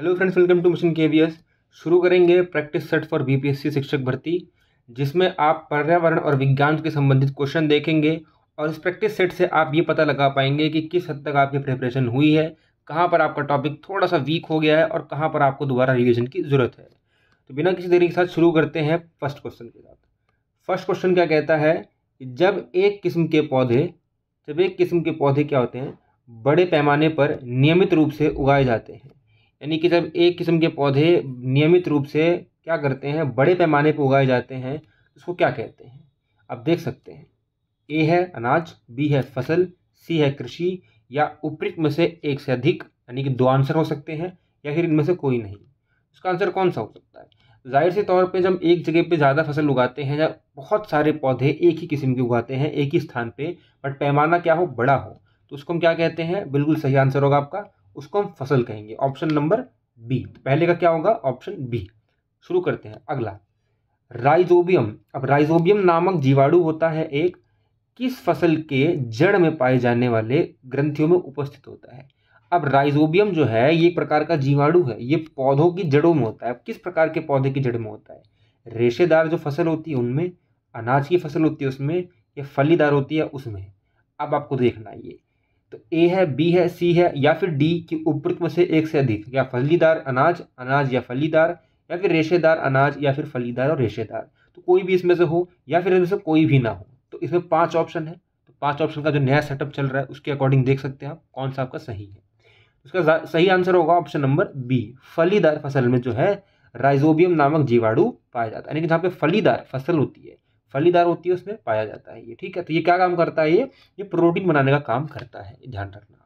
hello friends welcome to mission के शुरू करेंगे प्रैक्टिस सेट फॉर बीपीएससी शिक्षक भर्ती जिसमें आप पर्यावरण और विज्ञान के संबंधित क्वेश्चन देखेंगे और इस प्रैक्टिस सेट से आप ये पता लगा पाएंगे कि किस हद तक आपकी प्रिपरेशन हुई है कहाँ पर आपका टॉपिक थोड़ा सा वीक हो गया है और कहाँ पर आपको दोबारा रिविजन की ज़रूरत है तो बिना किसी देरी के साथ शुरू करते हैं फर्स्ट क्वेश्चन के साथ फर्स्ट क्वेश्चन क्या कहता है कि जब एक किस्म के पौधे जब एक किस्म के पौधे क्या होते हैं बड़े पैमाने पर नियमित रूप से उगाए जाते हैं यानी कि जब एक किस्म के पौधे नियमित रूप से क्या करते हैं बड़े पैमाने पर उगाए जाते हैं उसको क्या कहते हैं आप देख सकते हैं ए है अनाज बी है फसल सी है कृषि या उपरित में से एक से अधिक यानी कि दो आंसर हो सकते हैं या फिर इनमें से कोई नहीं उसका आंसर कौन सा हो सकता है जाहिर से तौर पे जब एक जगह पे ज़्यादा फसल उगाते हैं या बहुत सारे पौधे एक ही किस्म के उगाते हैं एक ही स्थान पे बट पैमाना क्या हो बड़ा हो तो उसको हम क्या कहते हैं बिल्कुल सही आंसर होगा आपका उसको हम फसल कहेंगे ऑप्शन नंबर बी तो पहले का क्या होगा ऑप्शन बी शुरू करते हैं अगला राइजोबियम अब राइजोबियम नामक जीवाणु होता है एक किस फसल के जड़ में पाए जाने वाले ग्रंथियों में उपस्थित होता है अब राइजोबियम जो है ये प्रकार का जीवाणु है ये पौधों की जड़ों में होता है अब किस प्रकार के पौधे की जड़ में होता है रेशेदार जो फसल होती है उनमें अनाज की फसल होती है उसमें या फलीदार होती है उसमें अब आपको देखना ये तो ए है बी है सी है या फिर डी की उपरोक्त में से एक से अधिक या फलीदार अनाज अनाज या फलीदार या फिर रेशेदार अनाज या फिर फलीदार और रेशेदार तो कोई भी इसमें से हो या फिर इसमें से कोई भी ना हो तो इसमें पाँच ऑप्शन है तो पाँच ऑप्शन का जो नया सेटअप चल रहा है उसके अकॉर्डिंग देख सकते हैं आप कौन सा आपका सही है उसका सही आंसर होगा ऑप्शन नंबर बी फलीदार फसल में जो है राइजोबियम नामक जीवाणु पाया जाता है यानी कि जहाँ पे फलीदार फसल होती है फलीदार होती है उसमें पाया जाता है ये ठीक है तो ये क्या काम करता है ये ये प्रोटीन बनाने का काम करता है ध्यान रखना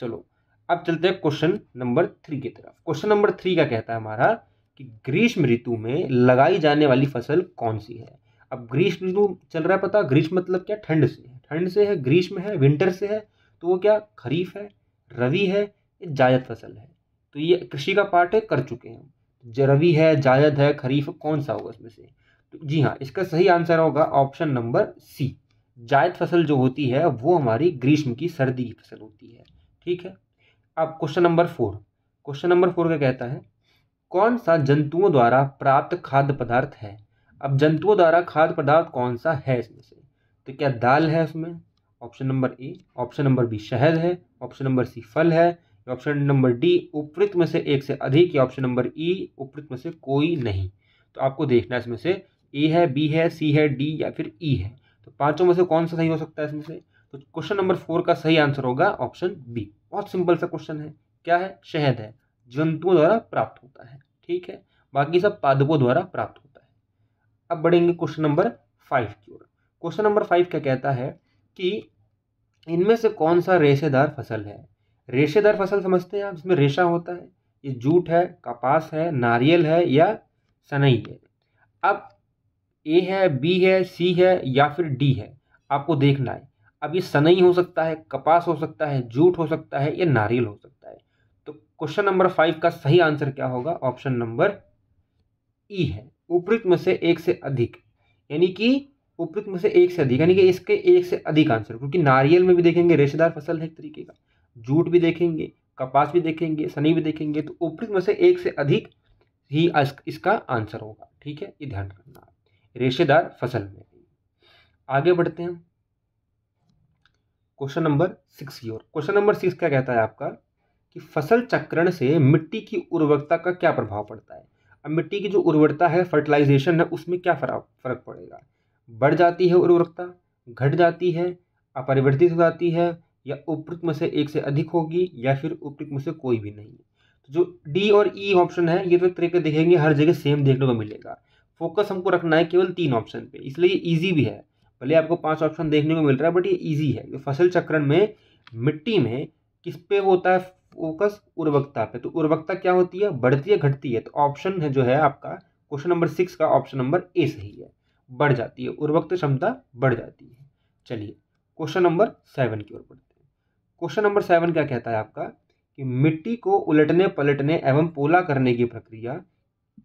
चलो अब चलते हैं क्वेश्चन नंबर थ्री की तरफ क्वेश्चन नंबर थ्री का कहता है हमारा कि ग्रीष्म ऋतु में लगाई जाने वाली फसल कौन सी है अब ग्रीष्म ऋतु चल रहा है पता ग्रीष्म मतलब क्या ठंड से है ठंड से है ग्रीष्म है विंटर से है तो वो क्या खरीफ है रवि है ये जायद फसल है तो ये कृषि का पार्ट है कर चुके हैं रवि है जायद है खरीफ कौन सा होगा इसमें से जी हाँ इसका सही आंसर होगा ऑप्शन नंबर सी जायद फसल जो होती है वो हमारी ग्रीष्म की सर्दी की फसल होती है ठीक है अब question number four question number four का कहता है कौन सा जंतुओं द्वारा प्राप्त खाद्य पदार्थ है अब जंतुओं द्वारा खाद्य पदार्थ कौन सा है इसमें से तो क्या दाल है उसमें option number A option number B शहद है ऑप्शन नंबर सी फल है ऑप्शन नंबर डी उपरित में से एक से अधिक या ऑप्शन नंबर ई उपरित में से कोई नहीं तो आपको देखना है इसमें से ए है बी है सी है डी या फिर ई e है तो पांचों में से कौन सा सही हो सकता है इसमें से तो क्वेश्चन नंबर फोर का सही आंसर होगा ऑप्शन बी बहुत सिंपल सा क्वेश्चन है क्या है शहद है जंतुओं द्वारा प्राप्त होता है ठीक है बाकी सब पादपों द्वारा प्राप्त होता है अब बढ़ेंगे क्वेश्चन नंबर फाइव की ओर क्वेश्चन नंबर फाइव क्या कहता है कि इनमें से कौन सा रेशेदार फसल है रेशेदार फसल समझते हैं आप जिसमें रेशा होता है ये जूट है कपास है नारियल है या सनई है अब ए है बी है सी है या फिर डी है आपको देखना है अब ये सनई हो सकता है कपास हो सकता है जूट हो सकता है या नारियल हो सकता है तो क्वेश्चन नंबर फाइव का सही आंसर क्या होगा ऑप्शन नंबर ई है उपयुक्त में से एक से अधिक यानी कि उपयुक्त में से एक से अधिक यानी कि इसके एक से अधिक आंसर क्योंकि नारियल में भी देखेंगे रेशेदार फसल है एक तरीके का जूट भी देखेंगे कपास भी देखेंगे सनी भी देखेंगे तो उपरित में से एक से अधिक ही इसका आंसर होगा ठीक है ये ध्यान रखना रेशेदार फसल में आगे बढ़ते हैं क्वेश्चन नंबर सिक्स की ओर क्वेश्चन नंबर सिक्स क्या कहता है आपका कि फसल चक्रण से मिट्टी की उर्वरता का क्या प्रभाव पड़ता है अब मिट्टी की जो उर्वरता है फर्टिलाइजेशन है उसमें क्या फर्क पड़ेगा बढ़ जाती है उर्वरकता घट जाती है अपरिवर्तित हो जाती है या उपयुक्त में से एक से अधिक होगी या फिर उपयुक्त में से कोई भी नहीं तो जो डी और ई e ऑप्शन है ये तो तरीके देखेंगे हर जगह सेम देखने को मिलेगा फोकस हमको रखना है केवल तीन ऑप्शन पे इसलिए ये ईजी भी है भले आपको पांच ऑप्शन देखने को मिल रहा है बट ये ईजी है फसल चक्रण में मिट्टी में किस पे होता है फोकस उर्वरकता पे तो उर्वकता क्या होती है बढ़ती है घटती है तो ऑप्शन है जो है आपका क्वेश्चन नंबर सिक्स का ऑप्शन नंबर ए सही है बढ़ जाती है उर्वरक्त तो क्षमता बढ़ जाती है चलिए क्वेश्चन नंबर सेवन की ओर बढ़ते हैं क्वेश्चन नंबर सेवन क्या कहता है आपका कि मिट्टी को उलटने पलटने एवं पोला करने की प्रक्रिया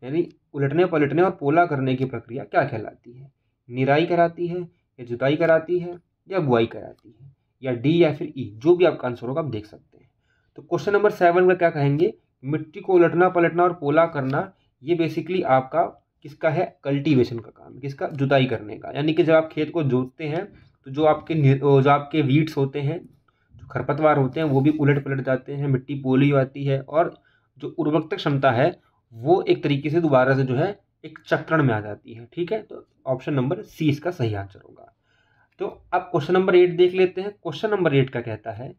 यानी उलटने पलटने और पोला करने की प्रक्रिया क्या कहलाती है निराई कराती है या जुताई कराती है या बुआई कराती है या डी या फिर ई जो भी आपका आंसर होगा आप देख सकते हैं तो क्वेश्चन नंबर सेवन में क्या कहेंगे मिट्टी को उलटना पलटना और पोला करना ये बेसिकली आपका किसका है कल्टीवेशन का काम किसका जुताई करने का यानी कि जब आप खेत को जोतते हैं तो जो आपके जो आपके वीड्स होते हैं जो खरपतवार होते हैं वो भी उलट पलट जाते हैं मिट्टी पोली जाती है और जो उर्वरकता क्षमता है वो एक तरीके से दोबारा से जो है एक चक्रण में आ जाती है ठीक है तो ऑप्शन नंबर सी इसका सही आंसर होगा तो अब क्वेश्चन नंबर एट देख लेते हैं क्वेश्चन नंबर एट का कहता है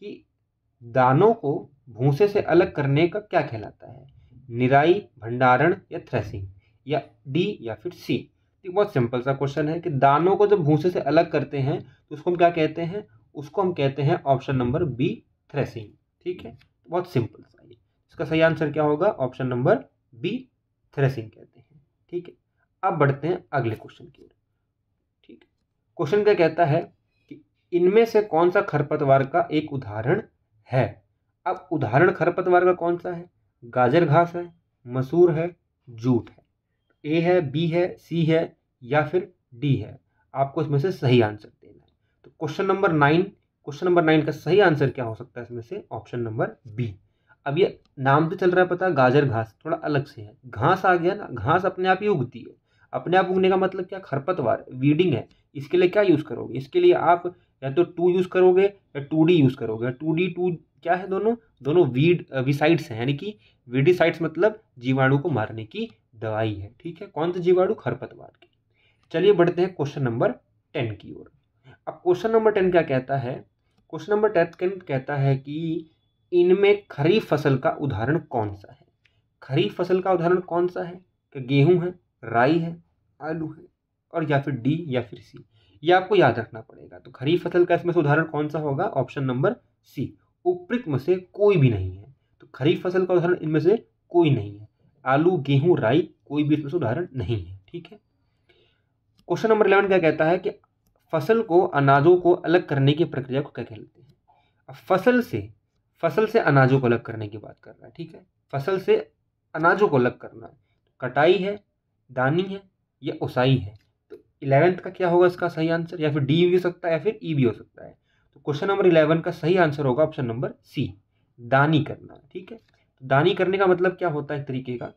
कि दानों को भूसे से अलग करने का क्या कहलाता है निराई भंडारण या थ्रेसिंग या डी या फिर सी एक बहुत सिंपल सा क्वेश्चन है कि दानों को जब भूसे से अलग करते हैं तो उसको हम क्या कहते हैं उसको हम कहते हैं ऑप्शन नंबर बी थ्रेसिंग ठीक है बहुत सिंपल इसका सही आंसर क्या होगा ऑप्शन नंबर बी थ्रेसिंग कहते हैं ठीक है अब बढ़ते हैं अगले क्वेश्चन की ओर ठीक क्वेश्चन क्या कहता है कि इनमें से कौन सा खरपतवार का एक उदाहरण है अब उदाहरण खरपतवार का कौन सा है गाजर घास है मसूर है जूट है ए है बी है सी है या फिर डी है आपको इसमें से सही आंसर देना है तो question number nine question number nine का सही आंसर क्या हो सकता है इसमें से ऑप्शन नंबर बी अब ये नाम तो चल रहा है पता गाजर घास थोड़ा अलग से है घास आ गया ना घास अपने आप ही उगती है अपने आप उगने का मतलब क्या खरपतवार वीडिंग है इसके लिए क्या यूज़ करोगे इसके लिए आप या तो टू यूज़ करोगे या टू डी यूज़ करोगे टू डी टू क्या है दोनों दोनों वीड विसाइड्स हैं यानी कि वीडिसाइड्स मतलब जीवाणु को मारने की दवाई है ठीक है कौन सा जीवाणु खरपतवार की चलिए बढ़ते हैं क्वेश्चन नंबर टेन की ओर अब क्वेश्चन नंबर टेन क्या कहता है क्वेश्चन नंबर टेन कहता है कि इनमें खरीफ फसल का उदाहरण कौन सा है खरीफ फसल का उदाहरण कौन सा है कि गेहूँ है राई है आलू है और या फिर डी या फिर सी ये आपको याद रखना पड़ेगा तो खरीफ फसल का इसमें से उदाहरण कौन सा होगा ऑप्शन नंबर सी उपरिक में से कोई भी नहीं है तो खरीफ फसल का उदाहरण इनमें से कोई नहीं है आलू गेहूँ राई कोई भी इसमें से उदाहरण नहीं है ठीक है क्वेश्चन नंबर इलेवन क्या कहता है कि फसल को अनाजों को अलग करने की प्रक्रिया को क्या कहते हैं फसल से फसल से अनाजों को अलग करने की बात कर रहा है ठीक है फसल से अनाजों को अलग करना है कटाई है दानी है या उसाई है तो इलेवेंथ का क्या होगा इसका सही आंसर या फिर डी भी हो सकता है या फिर ई भी हो सकता है तो क्वेश्चन नंबर इलेवन का सही आंसर होगा ऑप्शन नंबर सी दानी करना ठीक है तो दानी करने का मतलब क्या होता है एक तरीके का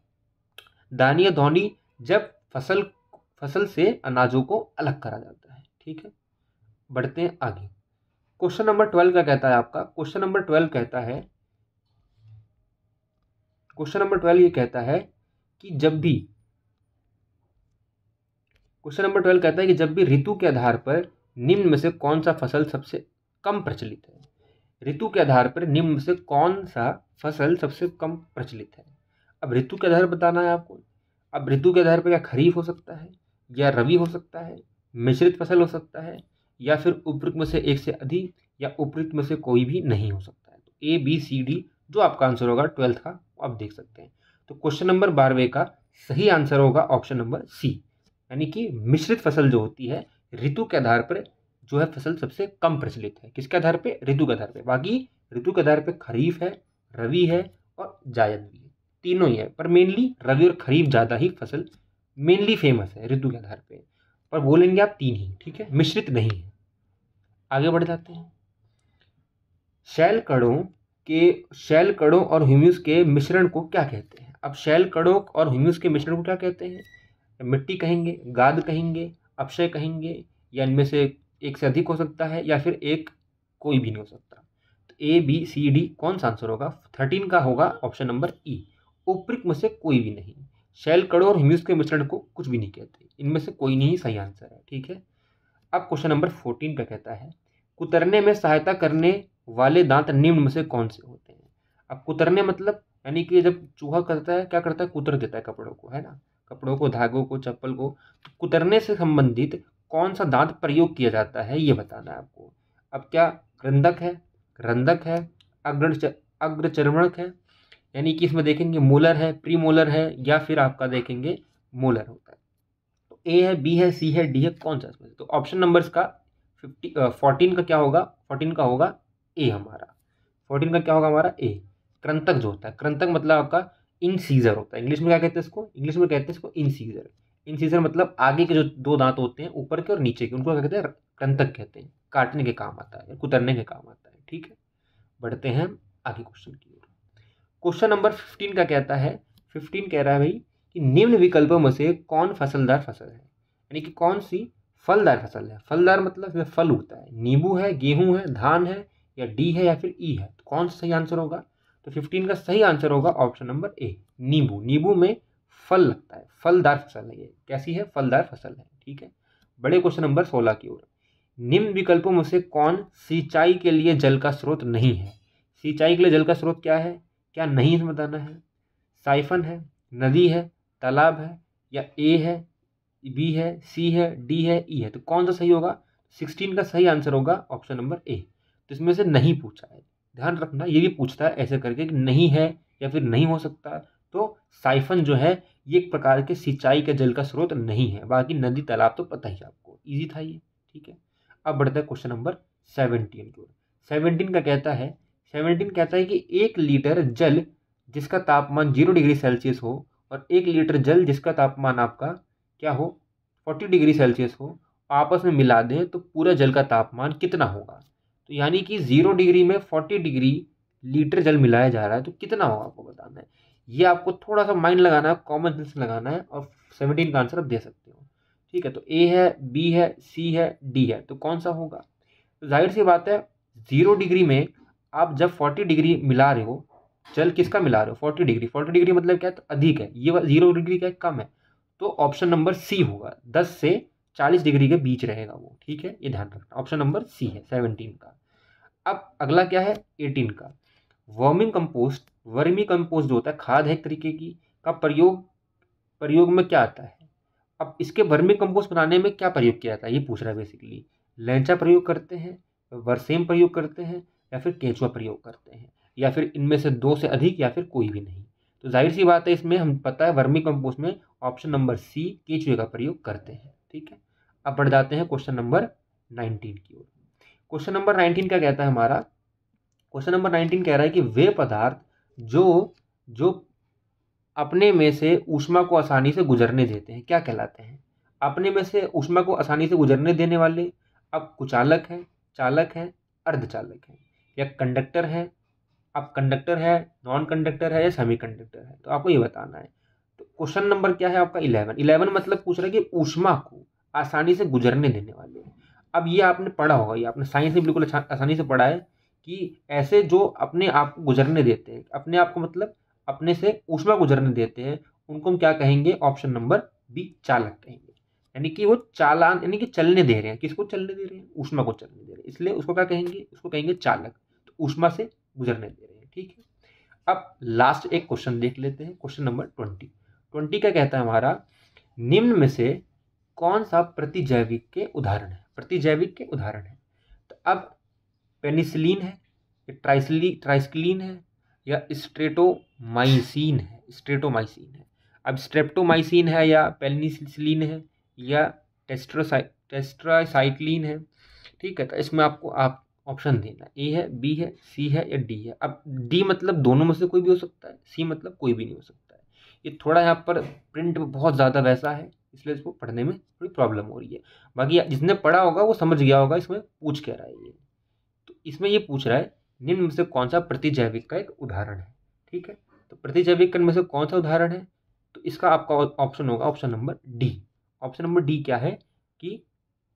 दानी या धोनी जब फसल फसल से अनाजों को अलग करा जाता है ठीक है बढ़ते हैं आगे क्वेश्चन नंबर ट्वेल्व क्या कहता है आपका क्वेश्चन नंबर ट्वेल्व कहता है क्वेश्चन नंबर ट्वेल्व ये कहता है कि जब भी क्वेश्चन नंबर ट्वेल्व कहता है कि जब भी ऋतु के आधार पर निम्न में से कौन सा फसल सबसे कम प्रचलित है ऋतु के आधार पर निम्न में से कौन सा फसल सबसे कम प्रचलित है अब ऋतु के आधार बताना है आपको अब ऋतु के आधार पर क्या खरीफ हो सकता है या रवि हो सकता है मिश्रित फसल हो सकता है या फिर उपयुक्त में से एक से अधिक या उपयुक्त में से कोई भी नहीं हो सकता है तो ए बी सी डी जो आपका आंसर होगा ट्वेल्थ का वो आप देख सकते हैं तो क्वेश्चन नंबर बारहवें का सही आंसर होगा ऑप्शन नंबर सी यानी कि मिश्रित फसल जो होती है ऋतु के आधार पर जो है फसल सबसे कम प्रचलित है किसके आधार पर ऋतु के आधार पर बाकी ऋतु के आधार पर खरीफ है रवि है और जायद भी है तीनों ही है पर मेनली रवि और खरीफ ज़्यादा ही फसल मेनली फेमस है ऋतु के आधार पर पर बोलेंगे आप तीन ही ठीक है मिश्रित नहीं है आगे बढ़ जाते हैं शैल कड़ों के शैल कड़ों और ह्यूमस के मिश्रण को क्या कहते हैं अब शैल कड़ों और ह्यूमस के मिश्रण को क्या कहते हैं मिट्टी कहेंगे गाद कहेंगे अपशय कहेंगे या इनमें से एक से अधिक हो सकता है या फिर एक कोई भी नहीं हो सकता तो ए बी सी डी कौन सा आंसर होगा थर्टीन का होगा ऑप्शन नंबर ई उपरिक में से कोई भी नहीं शैल कड़ो और ह्यूमस के मिश्रण को कुछ भी नहीं कहते इनमें से कोई नहीं सही आंसर है ठीक है अब क्वेश्चन नंबर फोर्टीन का कहता है कुतरने में सहायता करने वाले दांत निम्न में से कौन से होते हैं अब कुतरने मतलब यानी कि जब चूहा करता है क्या करता है कुतर देता है कपड़ों को है ना कपड़ों को धागों को चप्पल को तो कुतरने से संबंधित कौन सा दांत प्रयोग किया जाता है ये बताना है आपको अब क्या रंधक है रंधक है अग्र अग्रचर्मणक है यानी कि इसमें देखेंगे मोलर है प्री मोलर है या फिर आपका देखेंगे मोलर होता है तो ए है बी है सी है डी है कौन सा इसमें तो ऑप्शन नंबर्स का फिफ्टी फोर्टीन का क्या होगा फोर्टीन का होगा ए हमारा फोर्टीन का क्या होगा हमारा ए क्रंतक जो होता है क्रंतक मतलब आपका इन सीजर होता है इंग्लिश में क्या कहते हैं इसको इंग्लिश में कहते हैं इसको इन सीजर इन सीजर मतलब आगे के जो दो दांत होते हैं ऊपर के और नीचे के उनको क्या कहते हैं क्रंतक कहते हैं काटने के काम आता है कुतरने के काम आता है ठीक है बढ़ते हैं आगे क्वेश्चन की ओर क्वेश्चन नंबर फिफ्टीन का कहता है फिफ्टीन कह रहा है भाई कि निम्न विकल्पों में से कौन फसलदार फसल है यानी कि कौन सी फलदार फसल है फलदार मतलब इसमें फल उगता है नींबू है गेहूं है धान है या डी है या फिर ई है तो कौन सा सही आंसर होगा तो फिफ्टीन का सही आंसर होगा ऑप्शन नंबर ए नींबू नींबू में फल लगता है फलदार फसल है ये कैसी है फलदार फसल है ठीक है बड़े क्वेश्चन नंबर सोलह की ओर निम्न विकल्पों में से कौन सिंचाई के लिए जल का स्रोत नहीं है सिंचाई के लिए जल का स्रोत क्या है क्या नहीं इसमें बताना है साइफन है नदी है तालाब है या ए है बी है सी है डी है ई है तो कौन सा सही होगा सिक्सटीन का सही आंसर होगा ऑप्शन नंबर ए तो इसमें से नहीं पूछा है ध्यान रखना ये भी पूछता है ऐसे करके कि नहीं है या फिर नहीं हो सकता तो साइफन जो है ये एक प्रकार के सिंचाई के जल का स्रोत नहीं है बाकी नदी तालाब तो पता ही आपको ईजी था ये ठीक है अब बढ़ता है क्वेश्चन नंबर सेवनटीन की ओर सेवनटीन का कहता है हेमिल्टन कहता है कि एक लीटर जल जिसका तापमान जीरो डिग्री सेल्सियस हो और एक लीटर जल जिसका तापमान आपका क्या हो फोर्टी डिग्री सेल्सियस हो आपस में मिला दें तो पूरा जल का तापमान कितना होगा तो यानी कि ज़ीरो डिग्री में फोर्टी डिग्री लीटर जल मिलाया जा रहा है तो कितना होगा आपको बताना है ये आपको थोड़ा सा माइंड लगाना है कॉमन सेंस लगाना है और सेवनटीन का आंसर आप दे सकते हो ठीक है तो ए है बी है सी है डी है तो कौन सा होगा तो जाहिर सी बात है ज़ीरो डिग्री में आप जब फोर्टी डिग्री मिला रहे हो जल किसका मिला रहे हो फोर्टी डिग्री फोर्टी डिग्री मतलब क्या है तो अधिक है ये जीरो डिग्री क्या है कम है तो ऑप्शन नंबर सी होगा दस से चालीस डिग्री के बीच रहेगा वो ठीक है ये ध्यान रखना ऑप्शन नंबर सी है सेवनटीन का अब अगला क्या है एटीन का वर्मिंग कंपोस्ट वर्मी कंपोस्ट जो होता है खाद है एक तरीके की का प्रयोग प्रयोग में क्या आता है अब इसके वर्मी कंपोस्ट बनाने में क्या प्रयोग किया जाता है ये पूछ रहा है बेसिकली लैंचा प्रयोग करते हैं वर्सेम प्रयोग करते हैं या फिर केंचुआ प्रयोग करते हैं या फिर इनमें से दो से अधिक या फिर कोई भी नहीं तो जाहिर सी बात है इसमें हम पता है वर्मी कंपोस्ट में ऑप्शन नंबर सी केचुए का प्रयोग करते हैं ठीक है अब बढ़ जाते हैं क्वेश्चन नंबर नाइनटीन की ओर क्वेश्चन नंबर नाइनटीन क्या कहता है हमारा क्वेश्चन नंबर नाइनटीन कह रहा है कि वे पदार्थ जो जो अपने में से ऊष्मा को आसानी से गुजरने देते हैं क्या कहलाते हैं अपने में से ऊष्मा को आसानी से गुजरने देने वाले अब कुचालक हैं चालक हैं अर्धचालक हैं या कंडक्टर है आप कंडक्टर है नॉन कंडक्टर है या सेमी कंडक्टर है तो आपको ये बताना है तो क्वेश्चन नंबर क्या है आपका इलेवन इलेवन मतलब पूछ रहा है कि ऊष्मा को आसानी से गुजरने देने वाले अब ये आपने पढ़ा होगा ये आपने साइंस में बिल्कुल अच्छा, आसानी से पढ़ा है कि ऐसे जो अपने आप को गुजरने देते हैं अपने आप को मतलब अपने से ऊष्मा गुजरने देते हैं उनको हम क्या कहेंगे ऑप्शन नंबर बी चालक कहेंगे यानी कि वो चालान यानी कि चलने दे रहे हैं किसको चलने दे रहे हैं ऊष्मा को चलने दे रहे हैं इसलिए उसको क्या कहेंगे उसको कहेंगे चालक उष्मा से गुजरने दे रहे हैं ठीक है अब लास्ट एक क्वेश्चन देख लेते हैं क्वेश्चन नंबर ट्वेंटी ट्वेंटी का कहता है हमारा निम्न में से कौन सा प्रतिजैविक के उदाहरण है प्रतिजैविक के उदाहरण है तो अब पेनिसिलिन है या ट्राइसली ट्राइस्क्लिन है या स्ट्रेटोमाइसिन है स्ट्रेटोमाइसिन है अब स्ट्रेप्टोमाइसिन है या पेनिसिलिन है या टेस्ट्रोसाइ टेस्ट्रासाइक्लिन है ठीक है तो इसमें आपको आप ऑप्शन देना ए है बी है सी है या डी है अब डी मतलब दोनों में से कोई भी हो सकता है सी मतलब कोई भी नहीं हो सकता है ये थोड़ा यहाँ पर प्रिंट बहुत ज़्यादा वैसा है इसलिए इसको पढ़ने में थोड़ी प्रॉब्लम हो रही है बाकी जिसने पढ़ा होगा वो समझ गया होगा इसमें पूछ कह रहा है ये तो इसमें ये पूछ रहा है निम्न में से कौन सा प्रतिजैविक का एक उदाहरण है ठीक है तो प्रतिजैविक में से कौन सा उदाहरण है तो इसका आपका ऑप्शन होगा option number D option number D क्या है कि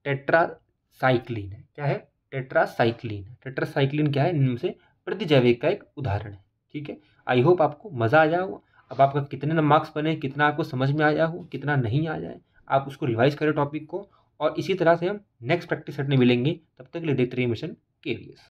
टेट्रासाइक्लिन है क्या है टेट्रासाइक्लिन टेट्रासाइक्लिन क्या है इनमें प्रतिजैविक का एक उदाहरण है ठीक है आई होप आपको मज़ा आया हो अब आपका कितने मार्क्स बने कितना आपको समझ में आया हो कितना नहीं आया है आप उसको रिवाइज करें टॉपिक को और इसी तरह से हम नेक्स्ट प्रैक्टिस सेट में मिलेंगे तब तक के लिए देखते रहिए मिशन के